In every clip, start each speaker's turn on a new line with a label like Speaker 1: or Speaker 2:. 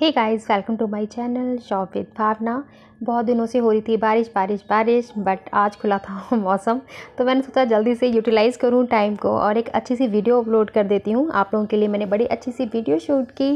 Speaker 1: hey guys welcome to my channel shop with Bhavna बहुत दिनों से हो रही थी बारिश बारिश बारिश बट आज खुला था मौसम तो मैंने सोचा जल्दी से यूटिलाइज़ करूँ टाइम को और एक अच्छी सी वीडियो अपलोड कर देती हूँ आप लोगों के लिए मैंने बड़ी अच्छी सी वीडियो शूट की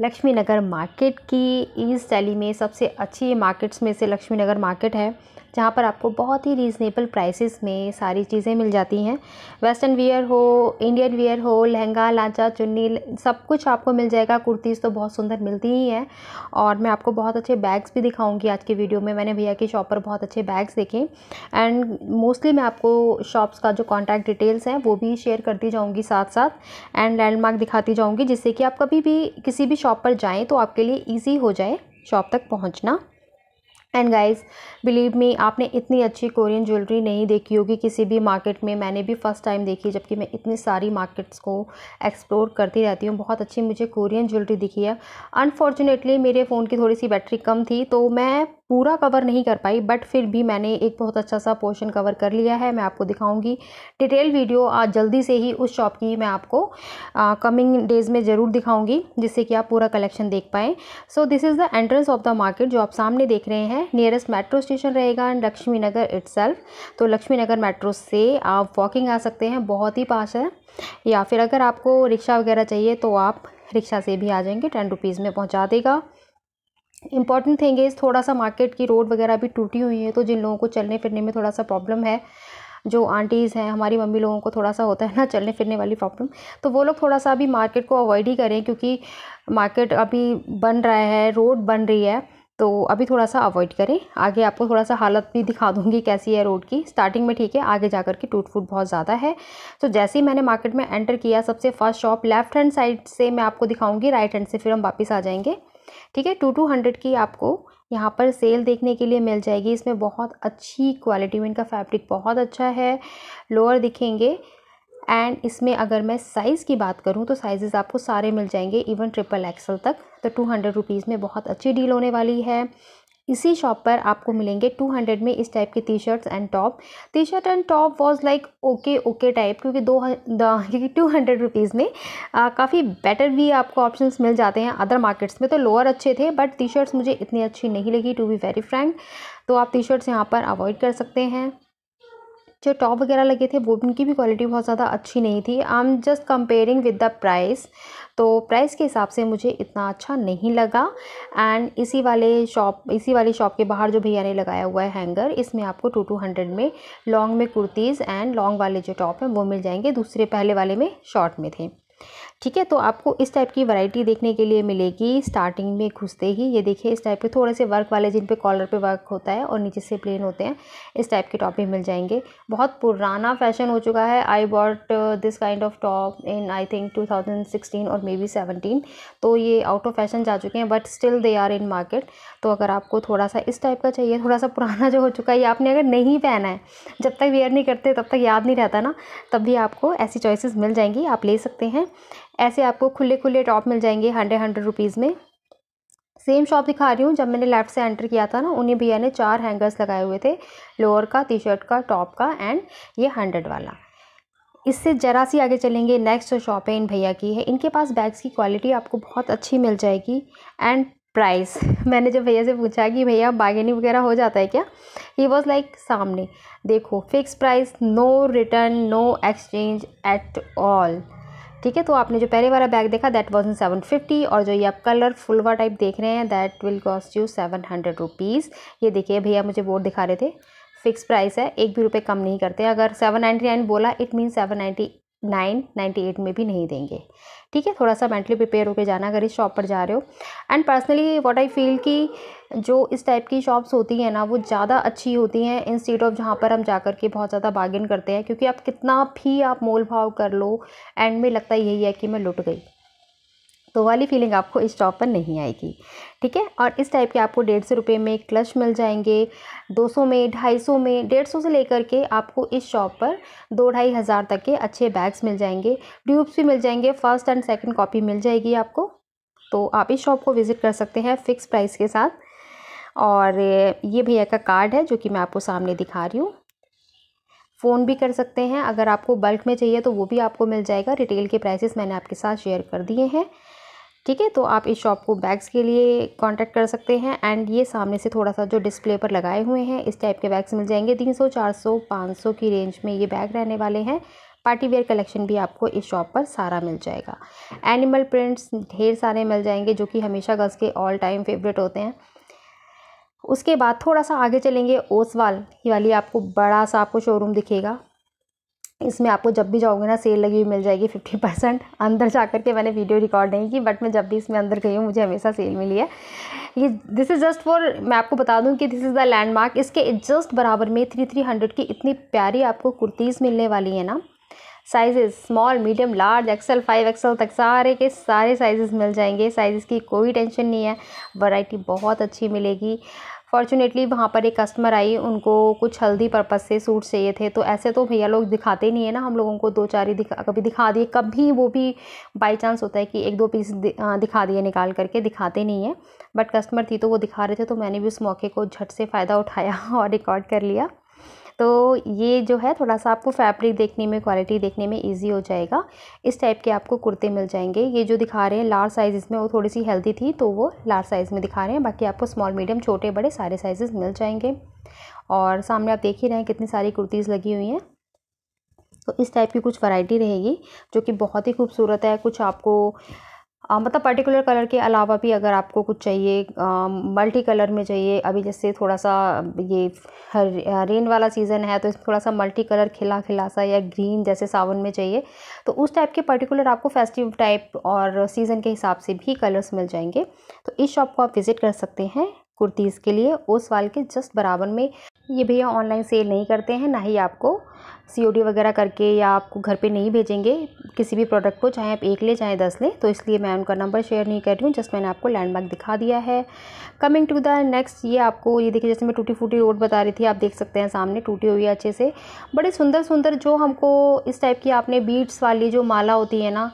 Speaker 1: लक्ष्मी नगर मार्केट की ईस्ट दिल्ली में सबसे अच्छी मार्केट्स में से लक्ष्मी नगर मार्केट है जहाँ पर आपको बहुत ही रीज़नेबल प्राइसेस में सारी चीज़ें मिल जाती हैं वेस्टर्न वियर हो इंडियन वियर हो लहंगा लांचा चुन्नी सब कुछ आपको मिल जाएगा कुर्तीज़ तो बहुत सुंदर मिलती ही हैं और मैं आपको बहुत अच्छे बैग्स भी दिखाऊँगी आज के वीडियो में मैंने भैया की शॉप पर बहुत अच्छे बैग्स देखे एंड मोस्टली मैं आपको शॉप्स का जो कॉन्टैक्ट डिटेल्स हैं वो भी शेयर करती जाऊँगी साथ साथ एंड लैंडमार्क दिखाती जाऊँगी जिससे कि आप कभी भी किसी भी शॉप पर जाएँ तो आपके लिए ईजी हो जाए शॉप तक पहुँचना एंड गाइस बिलीव मी आपने इतनी अच्छी कोरियन ज्वेलरी नहीं देखी होगी किसी भी मार्केट में मैंने भी फ़र्स्ट टाइम देखी जबकि मैं इतनी सारी मार्केट्स को एक्सप्लोर करती रहती हूँ बहुत अच्छी मुझे कोरियन ज्वेलरी दिखी है अनफॉर्चुनेटली मेरे फ़ोन की थोड़ी सी बैटरी कम थी तो मैं पूरा कवर नहीं कर पाई बट फिर भी मैंने एक बहुत अच्छा सा पोर्शन कवर कर लिया है मैं आपको दिखाऊंगी डिटेल वीडियो आज जल्दी से ही उस शॉप की मैं आपको कमिंग डेज़ में ज़रूर दिखाऊंगी जिससे कि आप पूरा कलेक्शन देख पाएँ so this is the entrance of the market जो आप सामने देख रहे हैं नियरेस्ट मेट्रो स्टेशन रहेगा लक्ष्मी नगर इट्सल्फ तो लक्ष्मी नगर मेट्रो से आप वॉकिंग आ सकते हैं बहुत ही पास है या फिर अगर आपको रिक्शा वगैरह चाहिए तो आप रिक्शा से भी आ जाएंगे टेन रुपीज़ में पहुंचा देगा इंपॉर्टेंट थिंग इज़ थोड़ा सा मार्केट की रोड वगैरह भी टूटी हुई है तो जिन लोगों को चलने फिरने में थोड़ा सा प्रॉब्लम है जो आंटीज़ हैं हमारी मम्मी लोगों को थोड़ा सा होता है ना चलने फिरने वाली प्रॉब्लम तो वो लोग थोड़ा सा अभी मार्केट को अवॉइड ही करें क्योंकि मार्केट अभी बन रहा है रोड बन रही है तो अभी थोड़ा सा अवॉइड करें आगे आपको थोड़ा सा हालत भी दिखा दूंगी कैसी है रोड की स्टार्टिंग में ठीक है आगे जा कर के टूट फूट बहुत ज़्यादा है तो जैसे ही मैंने मार्केट में एंटर किया सबसे first shop left hand side से मैं आपको दिखाऊंगी राइट हैंड से फिर हम वापस आ जाएंगे ठीक है टू टू हंड्रेड की आपको यहाँ पर सेल देखने के लिए मिल जाएगी इसमें बहुत अच्छी क्वालिटी में इनका फैब्रिक बहुत अच्छा है लोअर दिखेंगे एंड इसमें अगर मैं साइज़ की बात करूँ तो साइजेस आपको सारे मिल जाएंगे इवन ट्रिपल एक्सल तक तो टू हंड्रेड रुपीज़ में बहुत अच्छी डील होने वाली है इसी शॉप पर आपको मिलेंगे टू हंड्रेड में इस टाइप के T shirts and top T shirt and top was like okay okay type क्योंकि दो क्योंकि टू हंड्रेड रुपीज़ में काफ़ी बेटर भी आपको ऑप्शन मिल जाते हैं अदर मार्केट्स में तो लोअर अच्छे थे बट टी शर्ट्स मुझे इतनी अच्छी नहीं लगी टू बी वेरी फ्रैंक तो आप टी शर्ट्स यहाँ पर अवॉइड कर सकते हैं जो टॉप वगैरह लगे थे वो उनकी भी क्वालिटी बहुत ज़्यादा अच्छी नहीं थी I am just comparing with the price तो प्राइस के हिसाब से मुझे इतना अच्छा नहीं लगा एंड इसी वाले शॉप इसी वाली शॉप के बाहर जो भैया ने लगाया हुआ है हैंगर इसमें आपको टू टू हंड्रेड में लॉन्ग में कुर्तीज़ एंड लॉन्ग वाले जो टॉप हैं वो मिल जाएंगे दूसरे पहले वाले में शॉर्ट में थे ठीक है तो आपको इस टाइप की वैरायटी देखने के लिए मिलेगी स्टार्टिंग में घुसते ही ये देखिए इस टाइप के थोड़े से वर्क वाले जिन पे कॉलर पे वर्क होता है और नीचे से प्लेन होते हैं इस टाइप के टॉप भी मिल जाएंगे बहुत पुराना फैशन हो चुका है I bought this kind of top in I think two और मे बी सेवनटीन तो ये आउट ऑफ फैशन जा चुके हैं but still they are in market तो अगर आपको थोड़ा सा इस टाइप का चाहिए थोड़ा सा पुराना जो हो चुका है ये आपने अगर नहीं पहना है जब तक वेयर नहीं करते तब तक याद नहीं रहता ना तब भी आपको ऐसी चॉइसेस मिल जाएंगी आप ले सकते हैं ऐसे आपको खुले खुले टॉप मिल जाएंगे हंड्रेड हंड्रेड रुपीज़ में सेम शॉप दिखा रही हूँ जब मैंने लेफ़्ट से एंटर किया था ना उन्हीं भैया ने चार हैंगर्स लगाए हुए थे लोअर का टी शर्ट का टॉप का एंड ये हंड्रेड वाला इससे ज़रा सी आगे चलेंगे नेक्स्ट जो शॉप है इन भैया की है इनके पास बैग्स की क्वालिटी आपको बहुत अच्छी मिल जाएगी एंड प्राइस मैंने जब भैया से पूछा कि भैया बार्गेनिंग वगैरह हो जाता है क्या ही वॉज़ लाइक सामने देखो fix price no return no exchange at all ठीक है तो आपने जो पहले वाला बैग देखा that was in seven fifty और जो ये आप कलर फुलवा टाइप देख रहे हैं that will cost you seven hundred rupees ये देखिए भैया मुझे बोर्ड दिखा रहे थे फिक्स प्राइस है एक भी रुपये कम नहीं करते अगर सेवन नाइन्टी नाइन बोला it mean seven ninety nine ninety eight में भी नहीं देंगे ठीक है थोड़ा सा मेंटली प्रिपेयर होकर जाना अगर इस शॉप पर जा रहे हो and personally what I feel कि जो इस टाइप की शॉप्स होती हैं ना वो ज़्यादा अच्छी होती हैं इंस्टीट ऑफ जहाँ पर हम जा कर के बहुत ज़्यादा बार्गिन करते हैं क्योंकि आप कितना भी आप मोल भाव कर लो एंड में लगता यही है कि मैं लुट गई तो वाली फीलिंग आपको इस टॉप पर नहीं आएगी ठीक है और इस टाइप के आपको डेढ़ सौ रुपये में क्लच मिल जाएंगे दो सौ में ढाई सौ में डेढ़ सौ से लेकर के आपको इस शॉप पर दो ढाई हज़ार तक के अच्छे बैग्स मिल जाएंगे ट्यूब्स भी मिल जाएंगे फर्स्ट एंड सेकेंड कॉपी मिल जाएगी आपको तो आप इस शॉप को विज़िट कर सकते हैं फ़िक्स प्राइस के साथ और ये भैया का कार्ड है जो कि मैं आपको सामने दिखा रही हूँ फ़ोन भी कर सकते हैं अगर आपको बल्क में चाहिए तो वो भी आपको मिल जाएगा रिटेल के प्राइसेस मैंने आपके साथ शेयर कर दिए हैं ठीक है तो आप इस शॉप को बैग्स के लिए कांटेक्ट कर सकते हैं एंड ये सामने से थोड़ा सा जो डिस्प्ले पर लगाए हुए हैं इस टाइप के बैग्स मिल जाएंगे 300, 400, 500 की रेंज में ये बैग रहने वाले हैं पार्टी वेयर कलेक्शन भी आपको इस शॉप पर सारा मिल जाएगा एनिमल प्रिंट्स ढेर सारे मिल जाएंगे जो कि हमेशा गर्ल्स के ऑल टाइम फेवरेट होते हैं उसके बाद थोड़ा सा आगे चलेंगे ओसवाल वाली आपको बड़ा सा आपको शोरूम दिखेगा इसमें आपको जब भी जाओगे ना सेल लगी हुई मिल जाएगी फिफ्टी परसेंट अंदर जा कर के मैंने वीडियो रिकॉर्ड नहीं की बट मैं जब भी इसमें अंदर गई हूँ मुझे हमेशा सेल मिली है ये दिस इज़ जस्ट फॉर मैं आपको बता दूं कि दिस इज़ द लैंडमार्क इसके जस्ट बराबर में थ्री थ्री हंड्रेड की इतनी प्यारी आपको कुर्तीज़ मिलने वाली है ना sizes small medium large XL five XL तक सारे के सारे साइजेस मिल जाएंगे साइज़ की कोई टेंशन नहीं है वराइटी बहुत अच्छी मिलेगी फॉर्चुनेटली वहाँ पर एक कस्टमर आई उनको कुछ हल्दी पर्पज़ से सूट चाहिए थे तो ऐसे तो भैया लोग दिखाते नहीं है ना हम लोगों को दो चार ही दिखा कभी दिखा दिए कभी वो भी बाई चांस होता है कि एक दो पीस हाँ, दिखा दिए निकाल करके दिखाते नहीं है बट कस्टमर थी तो वो दिखा रहे थे तो मैंने भी उस मौके को झट से फ़ायदा उठाया और रिकॉर्ड कर लिया तो ये जो है थोड़ा सा आपको फैब्रिक देखने में क्वालिटी देखने में ईजी हो जाएगा इस टाइप के आपको कुर्ते मिल जाएंगे ये जो दिखा रहे हैं लार्ज साइज़ में वो थोड़ी सी हेल्दी थी तो वो लार्ज साइज़ में दिखा रहे हैं बाकी आपको स्मॉल मीडियम छोटे बड़े सारे साइज़ मिल जाएंगे और सामने आप देख ही रहे हैं कितनी सारी कुर्तीज़ लगी हुई हैं तो इस टाइप की कुछ वैरायटी रहेगी जो कि बहुत ही खूबसूरत है कुछ आपको आ, मतलब पर्टिकुलर कलर के अलावा भी अगर आपको कुछ चाहिए मल्टी कलर में चाहिए अभी जैसे थोड़ा सा ये रेन वाला सीज़न है तो इसमें थोड़ा सा मल्टी कलर खिला खिला सा या ग्रीन जैसे सावन में चाहिए तो उस टाइप के पर्टिकुलर आपको फेस्टिव टाइप और सीज़न के हिसाब से भी कलर्स मिल जाएंगे तो इस शॉप को आप विज़िट कर सकते हैं कुर्तीज़ के लिए वाल के जस्ट बराबर में ये भैया ऑनलाइन सेल नहीं करते हैं ना ही आपको सी वगैरह करके या आपको घर पे नहीं भेजेंगे किसी भी प्रोडक्ट को चाहे आप एक लें चाहे दस लें तो इसलिए मैं उनका नंबर शेयर नहीं कर रही हूँ जस्ट मैंने आपको लैंडमार्क दिखा दिया है कमिंग टू द नेक्स्ट ये आपको ये देखिए जैसे मैं टूटी फूटी रोड बता रही थी आप देख सकते हैं सामने टूटी हुई है अच्छे से बड़े सुंदर सुंदर जो हमको इस टाइप की आपने बीट्स वाली जो माला होती है ना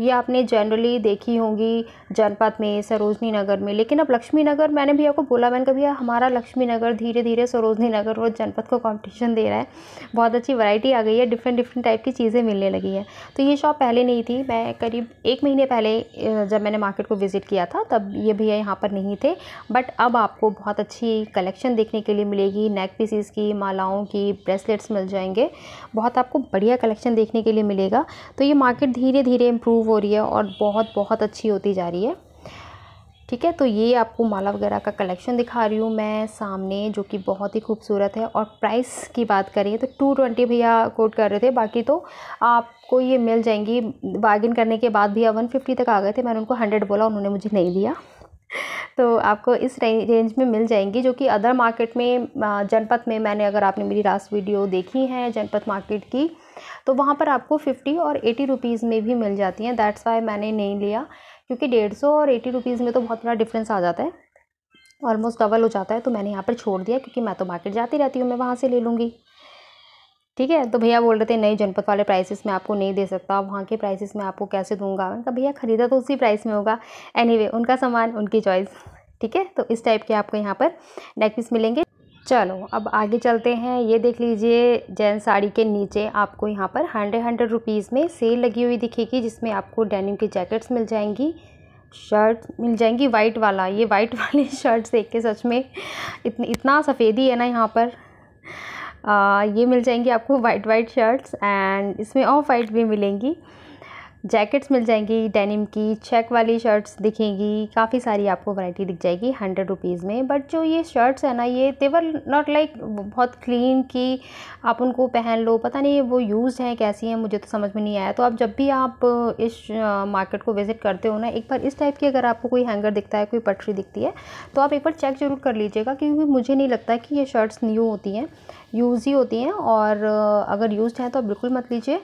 Speaker 1: ये आपने जनरली देखी होंगी जनपद में सरोजनी नगर में लेकिन अब लक्ष्मी नगर मैंने भी आपको बोला मैंने कभी हमारा लक्ष्मी नगर धीरे धीरे सरोजनी नगर और जनपद को कॉम्पिटिशन दे रहा है बहुत अच्छी वैरायटी आ गई है डिफरेंट डिफरेंट टाइप की चीज़ें मिलने लगी है तो ये शॉप पहले नहीं थी मैं करीब एक महीने पहले जब मैंने मार्केट को विज़िट किया था तब ये भैया यहाँ पर नहीं थे बट अब आपको बहुत अच्छी कलेक्शन देखने के लिए मिलेगी नेक पीसीस की मालाओं की ब्रेसलेट्स मिल जाएंगे बहुत आपको बढ़िया कलेक्शन देखने के लिए मिलेगा तो ये मार्केट धीरे धीरे इम्प्रूव इम्प्रूव हो रही है और बहुत बहुत अच्छी होती जा रही है ठीक है तो ये आपको माला वगैरह का कलेक्शन दिखा रही हूँ मैं सामने जो कि बहुत ही खूबसूरत है और प्राइस की बात करें तो टू ट्वेंटी भैया कोट कर रहे थे बाकी तो आपको ये मिल जाएंगी बार्गिन करने के बाद भैया वन फिफ्टी तक आ गए थे मैंने उनको हंड्रेड बोला उन्होंने मुझे नहीं दिया तो आपको इस रेंज में मिल जाएंगी जो कि अदर मार्केट में जनपद में मैंने अगर आपने मेरी लास्ट वीडियो देखी है जनपद मार्केट की तो वहाँ पर आपको फ़िफ्टी और एटी रुपीज़ में भी मिल जाती हैं दैट्स वाई मैंने नहीं लिया क्योंकि डेढ़ सौ और एटी रुपीज़ में तो बहुत बड़ा डिफरेंस आ जाता है ऑलमोस्ट डबल हो जाता है तो मैंने यहाँ पर छोड़ दिया क्योंकि मैं तो मार्केट जाती रहती हूँ मैं वहाँ से ले लूँगी ठीक है तो भैया बोल रहे थे नहीं जनपद वाले प्राइसेस में आपको नहीं दे सकता वहाँ के प्राइसेस में आपको कैसे दूंगा उनका भैया ख़रीदा तो उसी प्राइस में होगा एनीवे anyway, उनका सामान उनकी चॉइस ठीक है तो इस टाइप के आपको यहाँ पर नेकलेस मिलेंगे चलो अब आगे चलते हैं ये देख लीजिए जैन साड़ी के नीचे आपको यहाँ पर हंड्रेड हंड्रेड रुपीज़ में सेल लगी हुई दिखेगी जिसमें आपको डेनिम की जैकेट्स मिल जाएंगी शर्ट मिल जाएंगी वाइट वाला ये वाइट वाले शर्ट्स देख के सच में इतनी इतना सफ़ेदी है ना यहाँ पर आ, ये मिल जाएंगी आपको वाइट वाइट शर्ट्स एंड इसमें ऑफ वाइट भी मिलेंगी जैकेट्स मिल जाएंगी डेनिम की चेक वाली शर्ट्स दिखेंगी काफ़ी सारी आपको वैरायटी दिख जाएगी हंड्रेड रुपीज़ में बट जो ये शर्ट्स है ना ये देवर नॉट लाइक बहुत क्लीन की आप उनको पहन लो पता नहीं वो यूज़ हैं कैसी हैं मुझे तो समझ में नहीं आया तो आप जब भी आप इस मार्केट को विज़िट करते हो ना एक बार इस टाइप की अगर आपको कोई हैंगर दिखता है कोई पटरी दिखती है तो आप एक बार चेक ज़रूर कर लीजिएगा क्योंकि मुझे नहीं लगता कि ये शर्ट्स न्यू होती हैं यूज़ ही होती हैं और अगर यूज़ हैं तो आप बिल्कुल मत लीजिए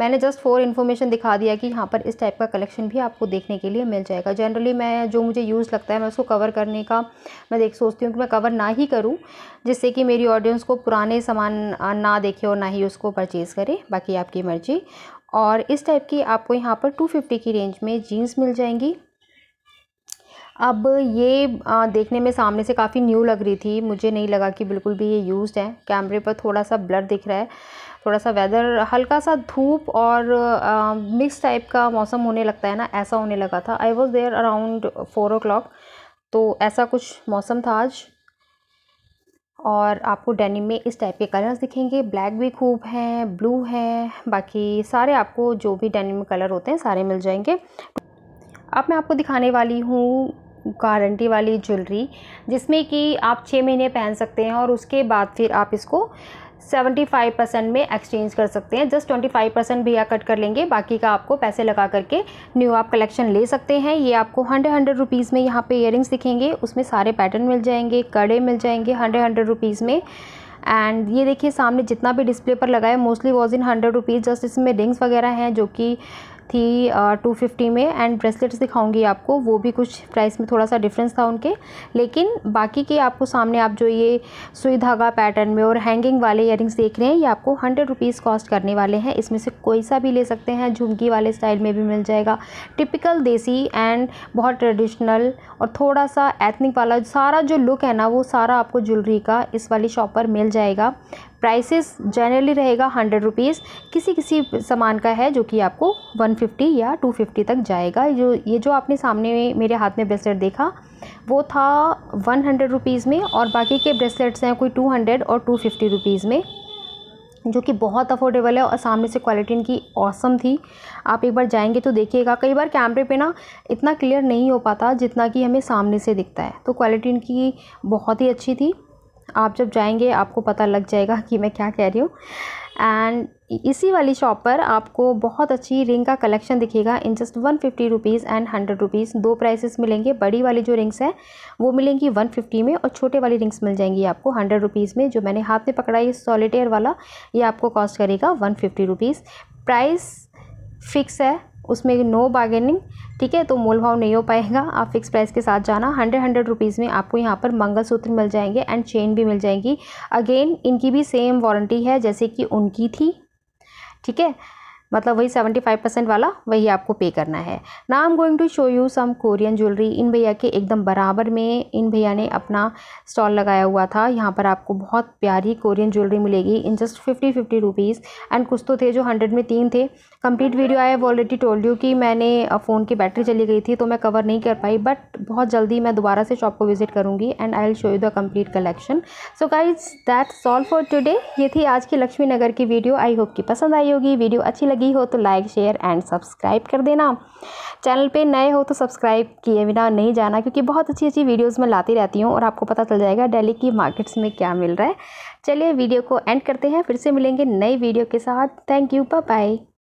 Speaker 1: मैंने जस्ट फोर इन्फॉर्मेशन दिखा दिया कि यहाँ पर इस टाइप का कलेक्शन भी आपको देखने के लिए मिल जाएगा जनरली मैं जो मुझे यूज़ लगता है मैं उसको कवर करने का मैं देख सोचती हूँ कि मैं कवर ना ही करूँ जिससे कि मेरी ऑडियंस को पुराने सामान ना देखे और ना ही उसको परचेज़ करे बाकी आपकी मर्ज़ी और इस टाइप की आपको यहाँ पर फिफ्टी की रेंज में जीन्स मिल जाएंगी अब ये आ, देखने में सामने से काफ़ी न्यू लग रही थी मुझे नहीं लगा कि बिल्कुल भी ये यूज़ है कैमरे पर थोड़ा सा ब्लर दिख रहा है थोड़ा सा वेदर हल्का सा धूप और मिक्स टाइप का मौसम होने लगता है ना ऐसा होने लगा था I was there around four o तो ऐसा कुछ मौसम था आज और आपको डेनिम में इस टाइप के कलर्स दिखेंगे ब्लैक भी खूब हैं ब्लू हैं बाकी सारे आपको जो भी डेनिम में कलर होते हैं सारे मिल जाएंगे अब मैं आपको दिखाने वाली हूँ गारंटी वाली ज्वेलरी जिसमें कि आप छः महीने पहन सकते हैं और उसके बाद फिर आप इसको 75 परसेंट में एक्सचेंज कर सकते हैं जस्ट 25 परसेंट भैया कट कर लेंगे बाकी का आपको पैसे लगा करके न्यू आप कलेक्शन ले सकते हैं ये आपको हंड्रेड हंड्रेड रुपीज़ में यहाँ पे इयरिंग्स दिखेंगे उसमें सारे पैटर्न मिल जाएंगे कड़े मिल जाएंगे हंड्रेड हंड्रेड रुपीज़ में एंड ये देखिए सामने जितना भी डिस्प्ले पर लगाए mostly was in hundred rupees just इसमें रिंग्स वगैरह हैं जो कि थी टू फिफ्टी में एंड ब्रेसलेट्स दिखाऊंगी आपको वो भी कुछ प्राइस में थोड़ा सा डिफरेंस था उनके लेकिन बाकी के आपको सामने आप जो ये सुई धागा पैटर्न में और हैंगिंग वाले इयरिंग्स देख रहे हैं ये आपको हंड्रेड रुपीज़ कॉस्ट करने वाले हैं इसमें से कोई सा भी ले सकते हैं झुमकी वाले स्टाइल में भी मिल जाएगा टिपिकल देसी एंड बहुत ट्रेडिशनल और थोड़ा सा एथनिक वाला सारा जो लुक है ना वो सारा आपको ज्वेलरी का इस वाली शॉप पर मिल जाएगा प्राइसेस जनरली रहेगा हंड्रेड रुपीज़ किसी किसी सामान का है जो कि आपको वन फिफ्टी या टू फिफ्टी तक जाएगा जो ये जो आपने सामने में मेरे हाथ में ब्रेसलेट देखा वो था वन हंड्रेड रुपीज़ में और बाकी के ब्रेसलेट्स हैं कोई टू हंड्रेड और टू फिफ्टी रुपीज़ में जो कि बहुत अफोर्डेबल है और सामने से क्वालिटी इनकी औसम थी आप एक बार जाएंगे तो देखिएगा कई बार कैमरे पे ना इतना क्लियर नहीं हो पाता जितना कि हमें सामने से दिखता है तो क्वालिटी इनकी बहुत ही अच्छी थी आप जब जाएंगे आपको पता लग जाएगा कि मैं क्या कह रही हूँ एंड इसी वाली शॉप पर आपको बहुत अच्छी रिंग का कलेक्शन दिखेगा in just one fifty rupees and hundred rupees दो प्राइसेस मिलेंगे बड़ी वाली जो रिंग्स है वो मिलेंगी वन फिफ्टी में और छोटे वाली रिंग्स मिल जाएंगी आपको हंड्रेड रुपीज़ में जो मैंने हाथ में पकड़ा है सॉलिटेयर वाला ये आपको कॉस्ट करेगा one fifty rupees price fix है उसमें नो बार्गेनिंग ठीक है तो मोल भाव नहीं हो पाएगा आप फिक्स प्राइस के साथ जाना हंड्रेड हंड्रेड रुपीज़ में आपको यहाँ पर मंगलसूत्र मिल जाएंगे एंड चेन भी मिल जाएंगी अगेन इनकी भी सेम वारंटी है जैसे कि उनकी थी ठीक है मतलब वही 75 परसेंट वाला वही आपको पे करना है ना I am going to show you some Korean jewellery in भैया के एकदम बराबर में इन भैया ने अपना स्टॉल लगाया हुआ था यहाँ पर आपको बहुत प्यारी कोरियन ज्वेलरी मिलेगी in just fifty fifty rupees and कुछ तो थे जो हंड्रेड में तीन थे कंप्लीट वीडियो आई वो ऑलरेडी टोल्ड यू कि मैंने फ़ोन की बैटरी चली गई थी तो मैं कवर नहीं कर पाई बट बहुत जल्दी मैं दोबारा से शॉप को विजिट करूँगी and I will show you the complete collection so guys that's all for today ये थी आज की लक्ष्मी नगर की वीडियो आई होप की पसंद आई होगी वीडियो अच्छी लगी लगी हो तो लाइक शेयर एंड सब्सक्राइब कर देना चैनल पे नए हो तो सब्सक्राइब किए बिना नहीं जाना क्योंकि बहुत अच्छी अच्छी वीडियोस मैं लाती रहती हूँ और आपको पता चल जाएगा डेली की मार्केट्स में क्या मिल रहा है चलिए वीडियो को एंड करते हैं फिर से मिलेंगे नई वीडियो के साथ थैंक यू बाय